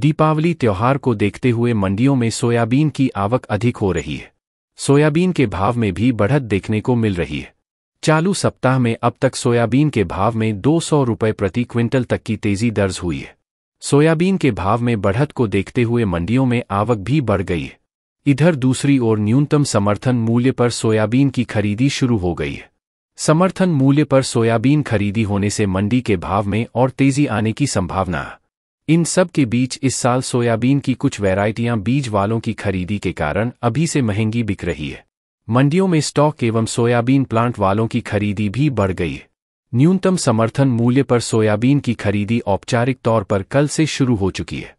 दीपावली त्योहार को देखते हुए मंडियों में सोयाबीन की आवक अधिक हो रही है सोयाबीन के भाव में भी बढ़त देखने को मिल रही है चालू सप्ताह में अब तक सोयाबीन के भाव में दो सौ रुपये प्रति क्विंटल तक की तेजी दर्ज हुई है सोयाबीन के भाव में बढ़त को देखते हुए मंडियों में आवक भी बढ़ गई है इधर दूसरी ओर न्यूनतम समर्थन मूल्य पर सोयाबीन की खरीदी शुरू हो गई है समर्थन मूल्य पर सोयाबीन खरीदी होने से मंडी के भाव में और तेजी आने की संभावना है इन सब के बीच इस साल सोयाबीन की कुछ वैरायटियां बीज वालों की खरीदी के कारण अभी से महंगी बिक रही है मंडियों में स्टॉक एवं सोयाबीन प्लांट वालों की खरीदी भी बढ़ गई है न्यूनतम समर्थन मूल्य पर सोयाबीन की खरीदी औपचारिक तौर पर कल से शुरू हो चुकी है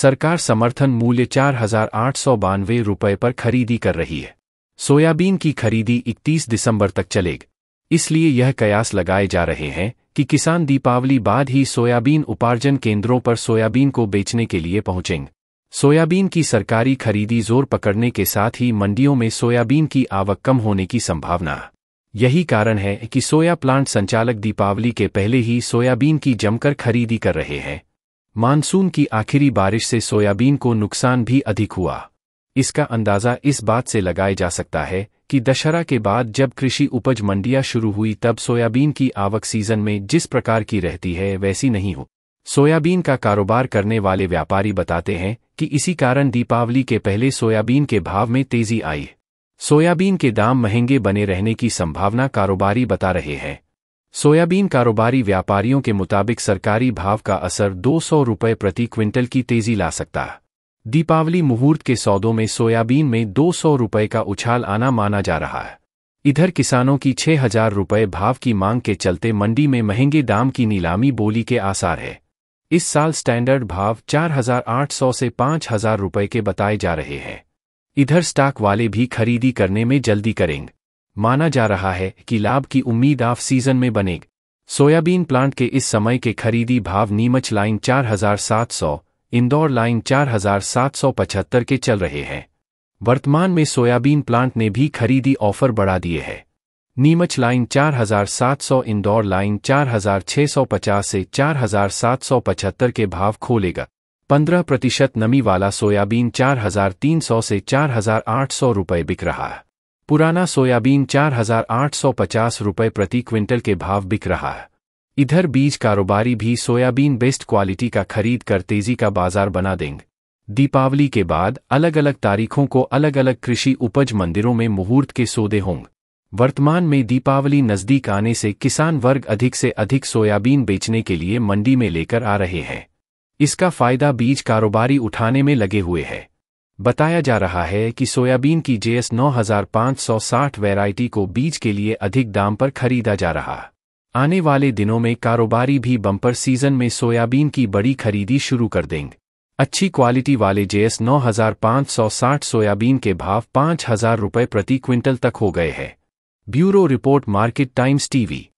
सरकार समर्थन मूल्य चार हजार आठ सौ बानवे पर खरीदी कर रही है सोयाबीन की खरीदी 31 दिसंबर तक चलेगी इसलिए यह कयास लगाए जा रहे हैं कि किसान दीपावली बाद ही सोयाबीन उपार्जन केंद्रों पर सोयाबीन को बेचने के लिए पहुंचेंगे सोयाबीन की सरकारी खरीदी जोर पकड़ने के साथ ही मंडियों में सोयाबीन की आवक कम होने की संभावना यही कारण है कि सोया प्लांट संचालक दीपावली के पहले ही सोयाबीन की जमकर खरीदी कर रहे हैं मानसून की आखिरी बारिश से सोयाबीन को नुकसान भी अधिक हुआ इसका अंदाज़ा इस बात से लगाया जा सकता है कि दशहरा के बाद जब कृषि उपज मंडियां शुरू हुई तब सोयाबीन की आवक सीजन में जिस प्रकार की रहती है वैसी नहीं हो सोयाबीन का कारोबार करने वाले व्यापारी बताते हैं कि इसी कारण दीपावली के पहले सोयाबीन के भाव में तेजी आई सोयाबीन के दाम महंगे बने रहने की संभावना कारोबारी बता रहे हैं सोयाबीन कारोबारी व्यापारियों के मुताबिक सरकारी भाव का असर दो सौ रुपये प्रति क्विंटल की तेजी ला सकता है दीपावली मुहूर्त के सौदों में सोयाबीन में दो सौ का उछाल आना माना जा रहा है इधर किसानों की छह हजार रुपये भाव की मांग के चलते मंडी में महंगे दाम की नीलामी बोली के आसार है इस साल स्टैंडर्ड भाव 4,800 से 5,000 रुपये के बताए जा रहे हैं इधर स्टॉक वाले भी खरीदी करने में जल्दी करेंगे माना जा रहा है कि लाभ की उम्मीद ऑफ सीजन में बनेगी सोयाबीन प्लांट के इस समय के खरीदी भाव नीमच लाइन चार इंदौर लाइन चार के चल रहे हैं वर्तमान में सोयाबीन प्लांट ने भी खरीदी ऑफर बढ़ा दिए है नीमच लाइन 4700 इंदौर लाइन 4650 से 4775 के भाव खोलेगा 15 प्रतिशत नमी वाला सोयाबीन 4300 से 4800 रुपए बिक रहा है पुराना सोयाबीन 4850 रुपए प्रति क्विंटल के भाव बिक रहा है इधर बीज कारोबारी भी सोयाबीन बेस्ट क्वालिटी का खरीद कर तेजी का बाजार बना देंगे दीपावली के बाद अलग अलग तारीखों को अलग अलग कृषि उपज मंदिरों में मुहूर्त के सौदे होंगे वर्तमान में दीपावली नज़दीक आने से किसान वर्ग अधिक से अधिक सोयाबीन बेचने के लिए मंडी में लेकर आ रहे हैं इसका फायदा बीज कारोबारी उठाने में लगे हुए है बताया जा रहा है कि सोयाबीन की जेएस 9560 वैरायटी को बीज के लिए अधिक दाम पर खरीदा जा रहा है आने वाले दिनों में कारोबारी भी बम्पर सीजन में सोयाबीन की बड़ी खरीदी शुरू कर देंगे अच्छी क्वालिटी वाले जेएस 9560 सोयाबीन के भाव पाँच हजार रुपये प्रति क्विंटल तक हो गए हैं bureau report Market Times TV